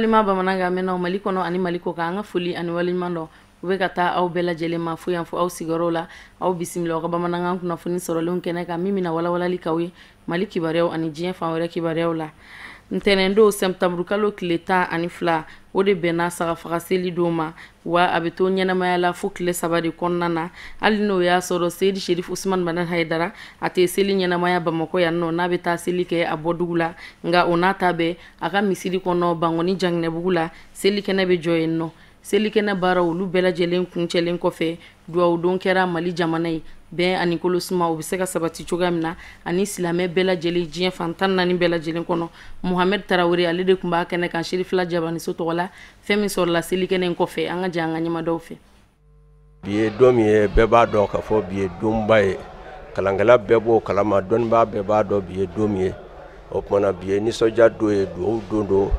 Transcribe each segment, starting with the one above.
walima bamananga na mali kɔnɔ ani mali kɔ ka an ka foli ani waleɲuman dɔ u be ka taa aw bɛɛ lajɛlen ma fo yan fo aw sigiyɔrɔw la aw bisimila aw ka bamanankan kunnafoni sɔrɔlenw kɛnɛ kan min mina walawalali kaw ye mali kibaruyaw ani diɲɛ fan wɛrɛ kibaruyaw la ntɛnɛn don sɛmutanburu kalo tile tan ani fila o de bɛnna sagafaga seli don ma wa a bɛ to ɲɛnamaya la fo tile saba de kɔnɔna na hali n'o y'a sɔrɔ seyidi sherif usman banan haidara a tɛ seli ɲɛnamaya bamakɔ yan nɔ n'a bɛ taa seli kɛ a bɔdugu la nga o n'a ta bɛɛ a ka misiri kɔnɔ bangɔni jaginɛbugu la seli kɛnɛ bɛ jɔ yen nɔ selikɛnɛ baara olu bɛɛ kuncɛlen kɔfɛ duwawudon kɛra mali jamana ye bɛn ani kolosuma o be se ka sabati cogoya min na ani silamɛ bɛɛ jiɲɛ diɲɛ fantan nani bɛɛ kɔnɔ mohamɛd tarawre ale de kun b'a kɛnɛ kan serifila jabaniso tɔgɔ la fɛɛn min sɔrɔla selikɛnɛ kɔfɛ an ka ja an ka ɲɛmadɔw fɛ bi ye don min ye bɛɛ b'a dɔn k'a fɔ bi ye donba ye kalankɛla bɛɛ b'o kalama dɔnibaa bɛɛ b'a dɔn bi ye don min ye o kumana bi ye ninsɔdiya don ye duwawu don do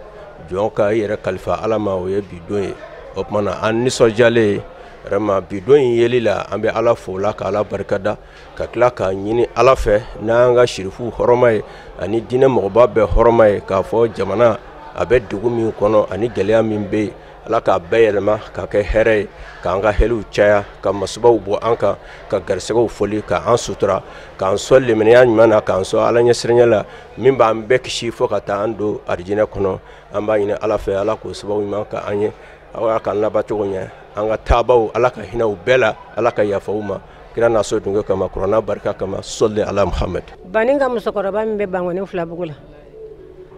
jɔn ka i yɛrɛ kalifa ala ma o ye bi don ye o tumana an nisɔndiyalen vraiment bi yeli la an bɛ ala fo ka ala barikada ka tila k'a ɲini ala fɛ n'an ka sirifu hɔrɔma ye ani diinɛ mɔgɔba bɛɛ hɔrɔma ye k'a fɔ jamana a bɛ dugu min kɔnɔ ani gɛlɛya min bɛ yen ala k'a bɛɛ yɛlɛma k'a kɛ hɛrɛ ye k'an ka hɛliw caya ka masibaw bɔ an kan ka garisɛgɛw foli k'an sutura k'an sɔn limaniya ɲuman na k'an sɔn ala ɲɛsiranya la min b'an bɛɛ kisi fɔ ka taa an don arijinɛ kɔnɔ an b'a ɲini ala fɛ ala k'o sababu ɲuman k'an ye aw y'a k'an labacogo ɲɛ an ka taabaw ala ka hinɛw bɛɛ la ala ka yafaw ma kira n'a so dunke kama kurana barika kama sɔli ala muhamad bani ka musokɔrɔba min bɛ bangɔni filabugu la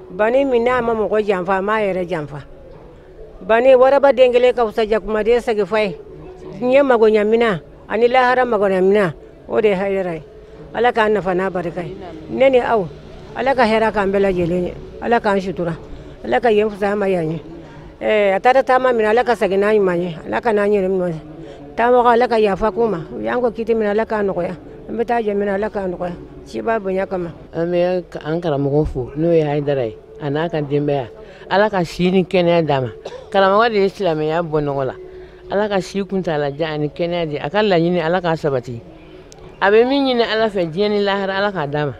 bani min n'a ma mɔgɔ janfa a m'a yɛrɛ janfa bani waraba den kelen ka fusa jakumaden sɛgifɔ ye diɲɛ magoɲamina ani lahara magoɲamina o de ye hɛrɛ ye ala k'an nafa n'a barika ye ne ni aw ala ka hɛra k'an bɛɛ lajɛlen ye ala k'an sutura ala ka yen fusaya ma yan ye eh atata tama mina laka sagina imanye laka nanyi nimno tama ka laka fa kuma yango kiti mina laka nokoya mbe ta je mina laka ya ci ba nya kama ame an karamɔgɔ fo n'o ye haidara ye a n'a ka denbaya ala ka si ni kɛnɛya d'a ma karamɔgɔ de ye silamɛya bɔ nɔgɔ la ala ka si kuntala ja ani kɛnɛya di a ka laɲini ala k'a sabati a bɛ min ɲini ala fɛ diɲɛ ni lahara ala k'a d'a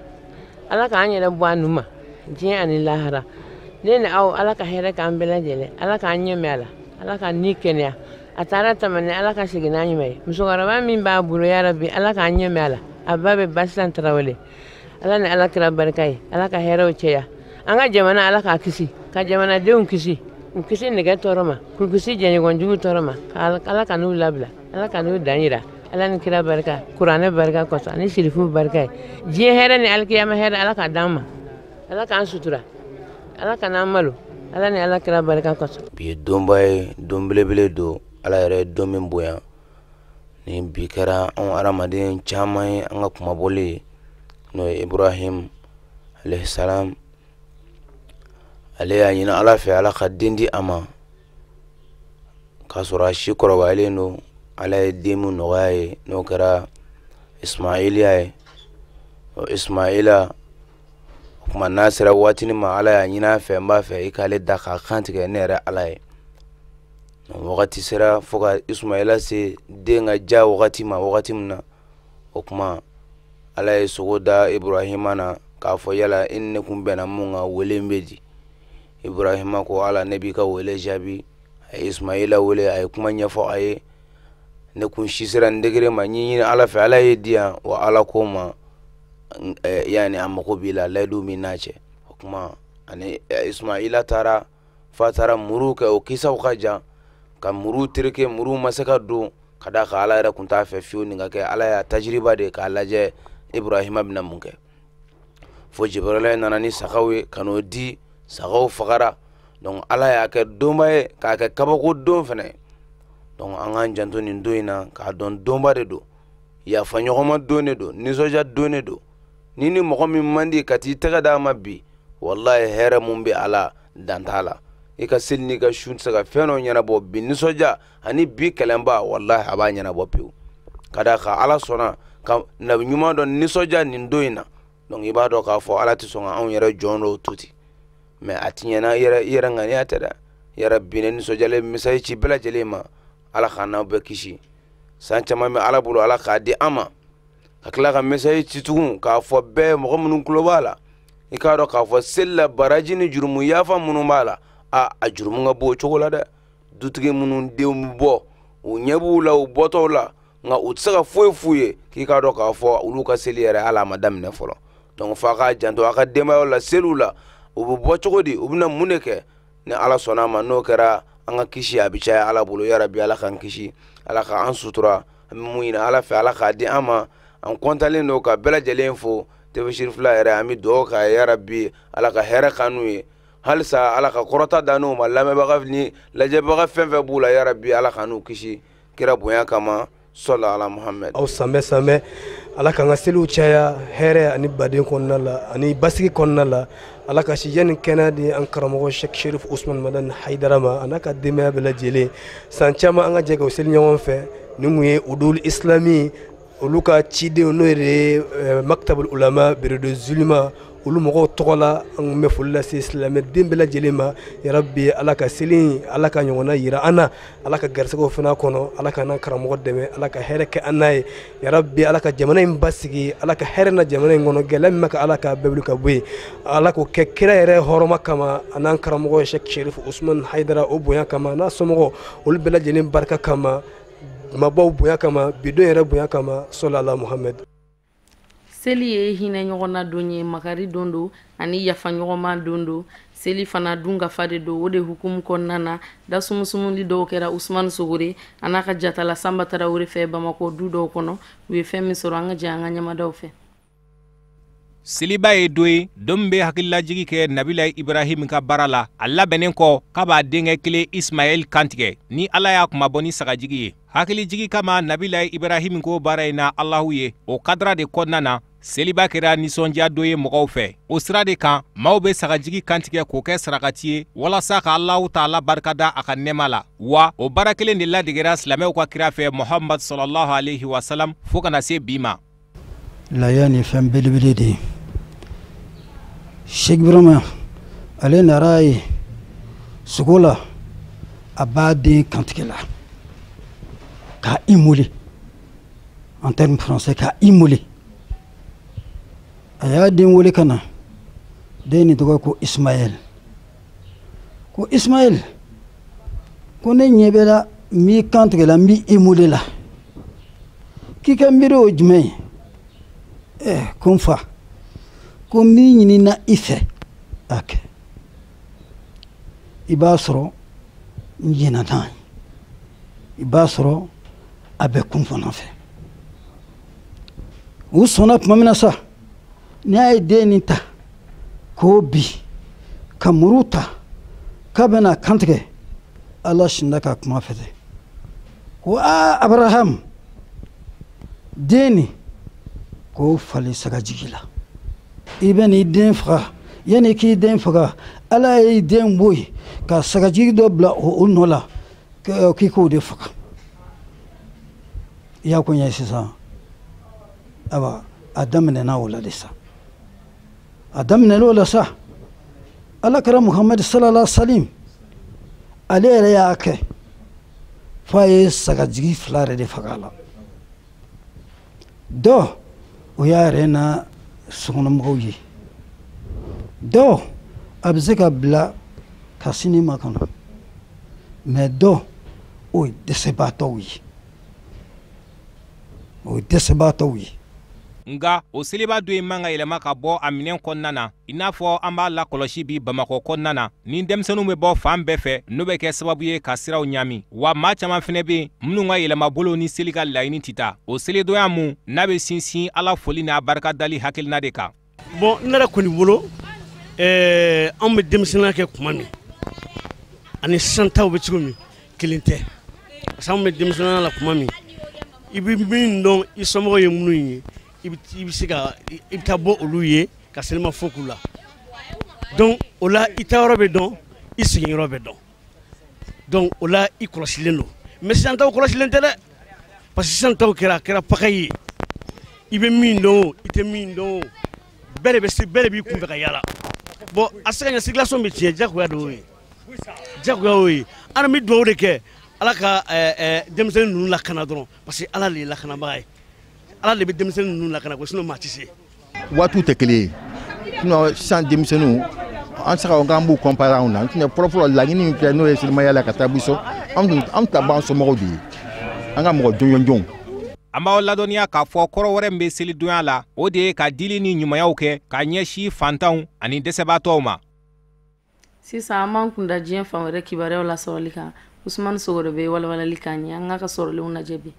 ala k'an yɛrɛ ani lahara ne ni aw ala ka hɛrɛ k'an bɛɛ lajɛlen ala k'an ɲɛ a la ala ka ni kɛnɛya a taara tamani ala ka segin n'a ɲuman ye musokɔrɔba min b'a bolo yara bi ala k'an ɲɛ a la a ba bɛ basisan tarawele ala ni ala kira barika ye ala ka hɛrɛw cɛya an ka jamana ala k'a kisi ka jamanadenw kisi u kisi nɛgɛ tɔɔrɔ ma k'u kisi jɛɲɔgɔnjugu tɔɔrɔ ma ala ka n'u labila ala ka n'u dan yira ala ni kira barika kuranɛ barika kɔsɔ ani sirifu barika ye diɲɛ hɛrɛ ni alikiyama hɛrɛ ala ka d'an ma ala k'an sutura ala kana malo ala ni ala kira barika kɔsɔ bi ye donba ye don belebele don ala yɛrɛ ye don min bonya ni bi kɛra anw adamaden caman ye an ka kumabɔli ye n'o ye ibrahim alaihisalam ale y'a ɲini ala fɛ ala ka den di a ma k'a sɔrɔ a si kɔrɔbayalen don ala ye den min nɔgɔya ye n'o kɛra ismailiya ye o ismaila o kuma n'a sera waatinin ma ala y'a ɲin'a fɛ n b'a fɛ i k'ale da k'a kan tigɛ ne yɛrɛ ala ye wagati sera fo ka ismaila se den ka ja wagati ma wagati min na o kuma ala ye sogo da ibrahima na k'a fɔ yala i ni ne kun bɛnna mun ka wele bɛ di ibrahima ko ala ne b'i ka wele jaabi a ye ismaila wele a ye kuma ɲɛfɔ a ye ne kun si sera n degere ma ɲiɲini ala fɛ ala ye di yan wa ala ko ma Eh, yani a mago b'i la o kuma ani eh, ismaila taara fa taara muru kɛ o kisaw ka jan ka muru tereke muru ma se ka don ka da ka ala yɛrɛ kun t'a fɛ fiyewu nin ala y'a tajiriba de k'a lajɛ ibrahima bɛna mun kɛ fo jibrila nana ni sagaw ye di sagaw fagara donc ala y'a kɛ donba ye k'a kɛ kabako don fɛnɛ ye donc an k'an janto nin don in na k'a dɔn donba de don yafa ɲɔgɔnma don de don nisɔndiya don ni ni mɔgɔ min man di ka t'i tɛgɛ d'a ma bi walahi hɛrɛ mun bɛ a la dan t'a la i ka seli n'i ka su tɛ se ka fɛn dɔ ɲɛnabɔ bi nisɔndiya ani bi kɛlɛnba walahi a b'a ɲɛnabɔ pewu ka d'a kan ala sɔnna ka nabi ɲuman dɔ nisɔndiya nin don in na donc i b'a dɔn k'a fɔ ala tɛ sɔn ka anw yɛrɛ jɔn dɔw to ten mɛ a ti ɲɛna i yɛrɛ ŋaniya tɛ dɛ yɛrɛ binɛ nisɔndiyalen misayi ci bɛɛ lajɛlen ma ala k'an n'aw bɛɛ kisi san caman bɛ ala bolo ala k'a di an ma ka tila ka mesaji ci tugun k'a fɔ bɛɛ mɔgɔ minnu tulo b'a la i k'a dɔn k'a fɔ selila baraji ni jurumu yafa minnu b'a la a a jurumu ka bɔ o cogo la dɛ dutigi minnu denw bɛ bɔ u ɲɛ b'u la u bɔtɔw la nka u tɛ se ka foyi f'u ye k'i k'a dɔn k'a fɔ olu ka seli yɛrɛ hali a ma daminɛ fɔlɔ donc f'a k'a janto a ka denbayaw la seliw la u bɛ bɔ cogo di u bɛna mun de kɛ ni ala sɔnna a ma n'o kɛra an ka kisi a bɛ caya ala bolo yarabi ala k'an kisi ala k'an sutura an bɛ mun ɲini ala fɛ ala k'a di an ma an kɔntalen don ka bɛɛ lajɛlen fo tefesiri fila yɛrɛ an bɛ dugawu k'a ye yarabi ala ka hɛrɛ ka n'u ye halisa ala ka kɔrɔta da n'u ma lamɛnbaga ni lajɛbaga fɛn fɛn b'u la yarabi ala ka n'u kisi kira bonya kama sɔla ala muhamɛd aw sanbɛ sanbɛ ala k'an ka seliw caya hɛrɛ ani baden kɔnɔna la ani basigi kɔnɔna la ala ka sijɛ ni kɛnɛya di an karamɔgɔ shɛk sherif usman madan haidara ma a n'a ka denbaya bɛɛ lajɛlen san caman an ka jɛ ka o seli ɲɔgɔn fɛ ni mun ye udul islami olu ka cidenw n'o ye maktabul ulama beredo zulima olu mɔgɔw tɔgɔ la an kun bɛ foli lase silamɛden bɛɛ lajɛlen ma yarabi ala ka seli ala ka ɲɔgɔnna yira an na ala ka garisɛgɛw fana kɔnɔ ala ka n'an karamɔgɔ dɛmɛ ala ka hɛrɛ kɛ an n'a ye yarabi ala ka jamana in basigi ala ka hɛrɛ na jamana in kɔnɔ gɛlɛya min ka ala ka bɛɛ wuli ka bɔ yen ala k'o kɛ kira yɛrɛ hɔrɔma kama a n'an karamɔgɔ shɛk sherifu usman haidara o bonya kama n'a somɔgɔw olu bɛɛ lajɛlen barika kama mabaw bonya kama bidon yɛrɛ bonya kama sɔlala muhamɛd seli ye hinɛ ɲɔgɔnna don ye makari don do ani yafa ɲɔgɔnma don do seli fana dun kafa de do o de hukumu kɔnɔna na dasumusumuli dɔw kɛra usumani sogore a n'a ka jatala sanba tarawure fɛ bamako du dɔw kɔnɔ u ye fɛn min sɔrɔ an ka jɛ an ka ɲamadaw fɛ seliba ye do ye don min be hakililajigi kɛ nabila ibrahim ka baara la a labɛnnen kɔ k'a b'a denkɛ kelen ismaɛl kantigɛ ni ala y'a kumabɔ ni sagajigi ye hakilijigi kama nabila ibrahim ko baara in na alahu ye o kadara de kɔnɔna na seliba kɛra ninsɔndiya dɔ ye mɔgɔw fɛ o sira de kan maw be sagajigi kantigɛ k'o kɛ sarakati ye walasa ka alahu taala barikada a ka nɛɛma la wa o baara kelen de ladegɛra silamɛw ka kira fɛ mohamad salllahu alaihi wasalam fɔɔ kana se bi ma laya ni fɛn belebele de ye sheikh birama ale nara ye sogo la a b'a den kantigɛ la k'a immolé en terme français k'a immolé a y'a den wele ka na den nin tɔgɔ ko ismaɛl ko ismaɛl ko ne ɲɛ bɛ la n b'i kantigɛla n b'i immolé la k'i ka miiri o jumɛn ye eh, ko n fa ko min ɲinina i fɛ a i b'a sɔrɔ n jɛna i b'a sɔrɔ a bɛ kun fana fɛ u sɔnna tuma min na sa ni a ye den nin ta k'o bi ka muru ta k'a bɛna kantigɛ ala sinda ka kuma fɛtɛ tɛ ko aa abrahamu den nin k'o fali saga la i bɛ n'i den faga yanni k'i den faga ala y'i den bo yen ka sagajigi dɔ bila o nɔ la k'i k'o de faga i y'a ko ɲɛ sisan ayiwa a daminɛna o la de sa a daminɛna o la sa ala kɛra muhamadu salala salim ale yɛrɛ y'a kɛ f'a ye sagajigi fila yɛrɛ de faga la dɔ o y'a yɛrɛ na sokɔnɔmɔgɔw ye dɔw a bɛ se ka bila ka sini ma kɔnɔ mɛ dɔw o ye dɛsɛbaatɔw ye o e ye dɛsɛbaatɔw ye nga o seliba dɔ ye man ka yɛlɛma ka bɔ a minɛn kɔnɔna na i n'a fɔ an b'a lakɔlɔsi bi bamakɔ kɔnɔna na ni denmisɛnninw bɛ bɔ fan bɛɛ fɛ n'o bɛ kɛ sababu ye ka siraw ɲami wa maa caman fɛnɛ be yen minw ka yɛlɛmabolow ni seli ka laɲini tɛ o selidonya mun n'a be sinsin ala foli n'a barika dali hakilina de kan bɔn n yɛrɛ kɔni bolo eh, anw be denmisɛninya kɛ kuma min ani sisan taw be cogo min kelen tɛ parce anw be denmisɛninya la kuma min i be min dɔn i somɔgɔ ye minnu ye i bɛ se ka i bɛ taa bɔ olu ye ka selima fo k'u la donc o la i ta bɛ dɔn i sigiyɔrɔ bɛ dɔn donc o la i kɔlɔsilen don mais sisan taw kɔlɔsilen tɛ dɛ parce que sisan taw kɛra a kɛra pagayi ye i bɛ min dɔn o i tɛ min dɔn o bɛɛ de bɛ se bɛɛ de b'i kunfɛ ka yala bon a tɛ se ka ɲɛ circulation bɛ tiɲɛ diyagoya de y'o ye diyagoya y'o ye an bɛ dugawu de kɛ ala ka ɛɛ ɛɛ denmisɛnnin ninnu lakana dɔrɔn parce que ala de ye lakanabaga ye. ala de bɛ denmisɛnnin ninnu lakana ko sinɔn maa tɛ se waatiw tɛ kelen ye sinɔn sisan denmisɛnninw an se ka fɔ k'an b'u kɔnpara anw na n tɛnɛ fɔlɔfɔlɔ laɲini min filɛ n'o ye selimaya la ka taa busɔn anw tun anw ta b'an somɔgɔw de ye an ka mɔgɔ jɔnjɔn jɔnw an b'aw ladɔnniya k'a fɔ kɔrɔ wɛrɛ min bɛ selidonya la o de ye ka dili ni ɲumanyaw kɛ k'a ɲɛsin fantanw ani dɛsɛbaatɔw ma sisan an b'an kunda diɲɛ fan wɛrɛ kibaruyaw lasɔrɔli kan usumani sogoro bɛ walawalali k'an ɲɛ an k'a ka sɔrɔlenw lajɛ bi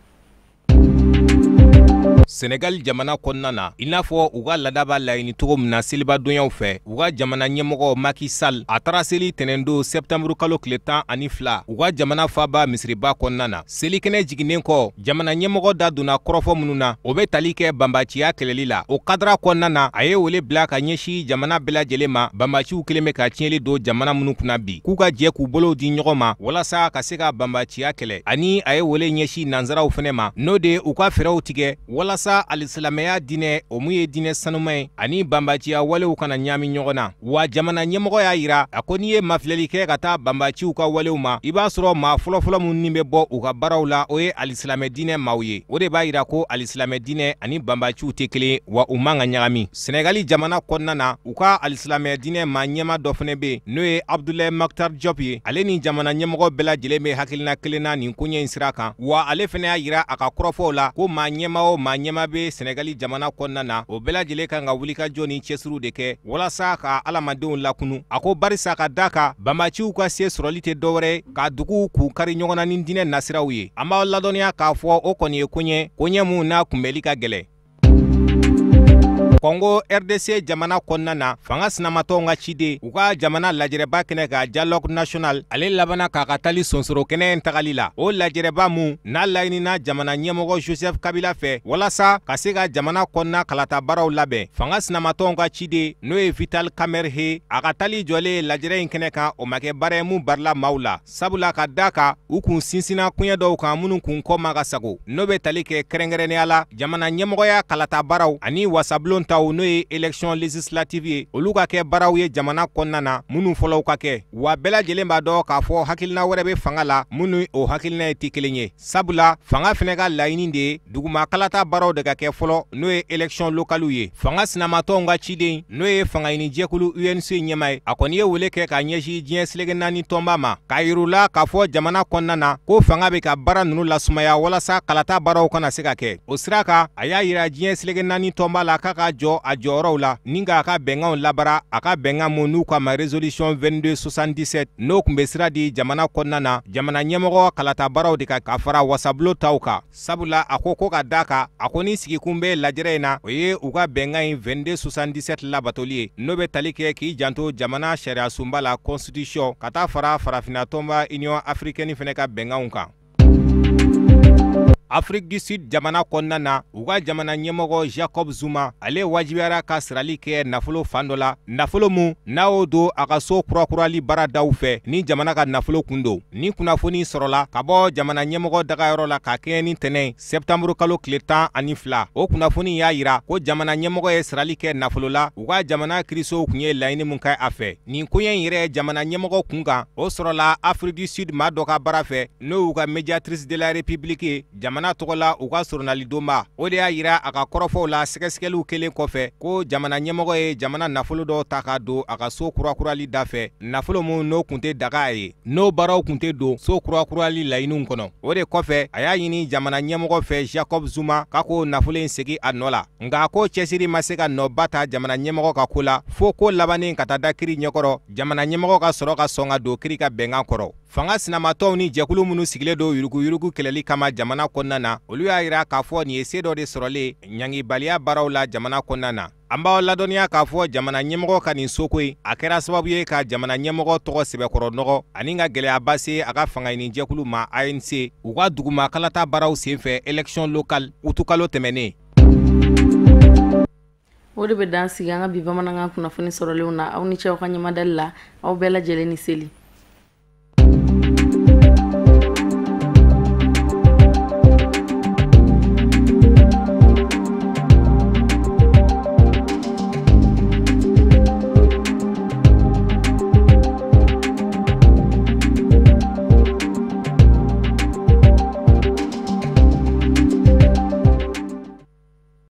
senegali jamana kɔnɔna na i n'a fɔ u ka laada b'a laɲini togo min na selibadonyaw fɛ u ka jamana ɲɛmɔgɔ makisal a taara seli tɛnɛndon sɛptanburu kalo tile tan ani fila u ka jamana faba misiriba kɔnɔna na selikɛnɛ jiginnen kɔ jamana ɲɛmɔgɔ da donna kɔrɔfɔ minnu na o be tali kɛ banbaciya kɛlɛli la o kadara kɔnɔna na a ye wele bila ka ɲɛsi jamana bɛɛlajɛlen ma banbaciw kelen be ka tiɲɛli don jamana minnu kunna bi k'u ka jɛ k'u bolow di ɲɔgɔn ma walasa ka se ka banbaciya kɛlɛ ani a ye wele ɲɛsi nanzaraw fɛnɛ ma n'o de u ka fɛɛrɛw tigɛ wala walasa alisilamɛya dinɛ o mun ye dinɛ sanuman ye ani banbaciya walew kana ɲaami ɲɔgɔn na wa jamana ɲɛmɔgɔ y'a yira a ko n'i ye mafilɛli kɛ ka taa banbaciw ka walew ma i b'a sɔrɔ maa fɔlɔfɔlɔ minnu ni bɛ bɔ u ka baaraw la o ye alisilamɛ dinɛ maw ye o de b'a yira ko alisilamɛ dinɛ ani banbaciw tɛ kelen wa u man ka ɲagami sɛnɛgali jamana kɔnɔna na u ka alisilamɛ dinɛ ma ɲɛma dɔ fɛnɛ be n'o ye abdulayi maktar jɔp ye ale ni jamana ɲɛmɔgɔ bɛɛ lajɛlen be hakilina kelen na nin koɲɛ ɲi sira kan wa ale fɛnɛ y'a yira a ka kɔrɔfɔw la ko ma ɲɛma o ma ɲɛma be sɛnɛgali jamana kɔnɔna na o bɛɛ lajɛlen kan ka wulika jɔ ni cɛsiriw de kɛ walasa ka alamadenw lakunu a ko barisa ka daa ka banbaciw ka se sɔrɔli tɛ dɔwɛrɛ ka duguw k'u kari ɲɔgɔnna ni dinɛ nasiraw ye an b'aw ladɔnniya k'a fɔ o kɔni ye koɲɛ koɲɛ mun n'a kunbɛli ka gɛlɛn kɔngo rdc jamana kɔnɔna na fanga sinamatɔw ka cide u ka jamana lajɛrɛba kɛnɛ ka dialogue national ale labana k'a ka tali sonsoro kɛnɛ tagali la o lajɛrɛba mun n'a laɲinina jamana ɲɛmɔgɔ josɛf kabila fɛ walasa ka se ka jamana kɔnɔna baaraw labɛn fanga sinamatɔw ka cide n'o ye vital kamer he a ka tali ye lajɛrɛ ɲi kɛnɛ kan o makɛ kɛ baara ye mun barila maw la sabula ka da ka u kun sinsina kuɲɛ dɔw kan minnu kun kɔ ma ka sago n'o be tali kɛ kɛrɛnkɛrɛnnenya la jamana ɲɛmɔgɔya kalatabaaraw ani wasabulon ta taw n'o ye election legislative ye olu ka kɛ baaraw ye jamana kɔnɔna na minnu fɔlɔw ka kɛ wa bɛɛ lajɛlen b'a dɔn k'a fɔ hakilina wɛrɛ bɛ fanga la minnu o hakilina ye tɛ kelen ye sabula fanga fɛnɛ ka laɲini de ye dugumakalata baaraw de ka kɛ fɔlɔ n'o ye election lokaliw ye fanga sinamatɔnw ka ciden n'o ye fangaɲinijɛkulu unc ɲɛma ye a kɔni ye wele kɛ ka ɲɛsin diɲɛ seleke naani tɔnba ma k'a yirula k'a fɔ jamana kɔnɔna na ko fanga bɛ ka baara ninnu lasumaya walasa kalata baaraw kana se ka kɛ o sira kan a y'a yira diɲɛ seleke naani tɔnba la k'a ka jɔ jɔ a jɔyɔrɔw la ni k'a ka bɛnkanw labara a ka bɛnkan mu n'u k'a ma resolution 2277 n'o kun be sira di jamana kɔnɔna na jamana ɲɛmɔgɔ kalatabaaraw de ka ka fara wasabulo taw kan sabula a ko ko ka d'a ka a ko ni sigikun be lajɛrɛ in na o ye u ka bɛnkan in 2277 labatoli ye n'o be tali kɛ k'i janto jamana sariyasunba la constitution ka taa fara farafina tɔnba union africaine fɛnɛ ka bɛnkanw kan afiriki du sud jamana kɔnɔna na u ka jamana ɲɛmɔgɔ jacob zuma ale wajibiyara ka sirali kɛ nafolo fan dɔ la nafolo mun n'a y'o don a ka soo kurakurali baaradaw fɛ ni jamana ka nafolo kun don ni kunnafoni sɔrɔla ka bɔ jamana ɲɛmɔgɔ dagayɔrɔ la ka kɛɲɛ ni tɛnɛ sɛptanburukalo tile tan ani fila o kunnafoni y'a yira ko jamana ɲɛmɔgɔ ye sirali kɛ nafolo la u ka jamana kirisow kun ye laɲini mun kɛ a fɛ nin koɲɛ yɛrɛ jamana ɲɛmɔgɔ kun kan o sɔrɔla afiriki du sud ma dɔ ka baara fɛ n'o y'u ka mediatrice de la republique jamana tɔgɔ la u ka surunali donba o de y'a yira a ka kɔrɔfɔw la sɛgɛsɛgɛliw kelen kɔfɛ ko jamana ɲɛmɔgɔ ye jamana nafolo dɔw ta ka don a ka so kurakurali da fɛ nafolo min n'o kun tɛ daga a ye n'o baaraw kun tɛ don so kurakurali laɲiniw kɔnɔ o de kɔfɛ a y'a ɲini jamana ɲɛmɔgɔ fɛ jacob zuma ka k'o nafolo in segi a nɔ la nka a k'o cɛsiri ma se ka nɔba ta jamana ɲɛmɔgɔ ka ko la fɔɔ ko labannen ka taa da kiri ɲɛkɔrɔ jamana ɲɛmɔgɔ ka sɔrɔ ka sɔn ka don kiri ka bɛngan kɔrɔ fanga sinamatɔw ni jɛkulu minnu sigilen do yuruguyurugu kɛlɛli kama jamana kɔnna na olu y'a yira k'a fɔ nin ye see dɔ de sɔrɔlen ɲangibaliya baaraw la jamana kɔnna na an b'aw ladɔnniya k'a fɔ jamana ɲɛmɔgɔ ka nin soko a kɛra sababu ye ka jamana ɲɛmɔgɔ tɔgɔ nɔgɔ ani ka gɛlɛyaba se a ka jɛkulu ma anc u ka kalata baaraw sen fɛ election lokal utukalo tɛmɛnen o de bɛ dan sigi an ka bi bamanankan kunnafoni sɔrɔlenw na aw ni cɛw ka la aw bɛɛ lajɛlen ni seli